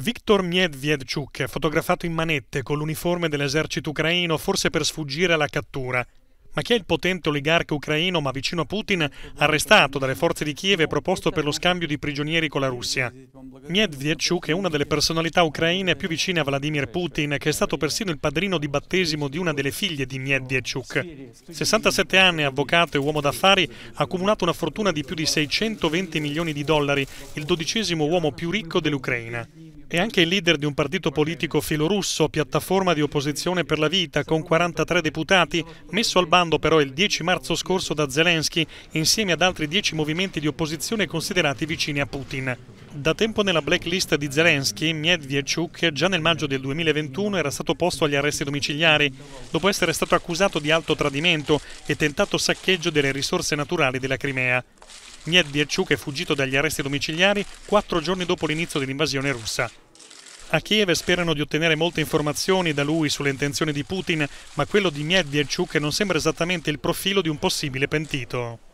Viktor Medvedchuk, fotografato in manette con l'uniforme dell'esercito ucraino, forse per sfuggire alla cattura. Ma chi è il potente oligarca ucraino, ma vicino a Putin, arrestato dalle forze di Kiev e proposto per lo scambio di prigionieri con la Russia? Medvedchuk è una delle personalità ucraine più vicine a Vladimir Putin, che è stato persino il padrino di battesimo di una delle figlie di Medvedchuk. 67 anni, avvocato e uomo d'affari, ha accumulato una fortuna di più di 620 milioni di dollari, il dodicesimo uomo più ricco dell'Ucraina è anche il leader di un partito politico filorusso, piattaforma di opposizione per la vita, con 43 deputati, messo al bando però il 10 marzo scorso da Zelensky, insieme ad altri 10 movimenti di opposizione considerati vicini a Putin. Da tempo nella blacklist di Zelensky, Medvedchuk già nel maggio del 2021 era stato posto agli arresti domiciliari, dopo essere stato accusato di alto tradimento e tentato saccheggio delle risorse naturali della Crimea. Medvedchuk è fuggito dagli arresti domiciliari quattro giorni dopo l'inizio dell'invasione russa. A Kiev sperano di ottenere molte informazioni da lui sulle intenzioni di Putin, ma quello di Medvedchuk non sembra esattamente il profilo di un possibile pentito.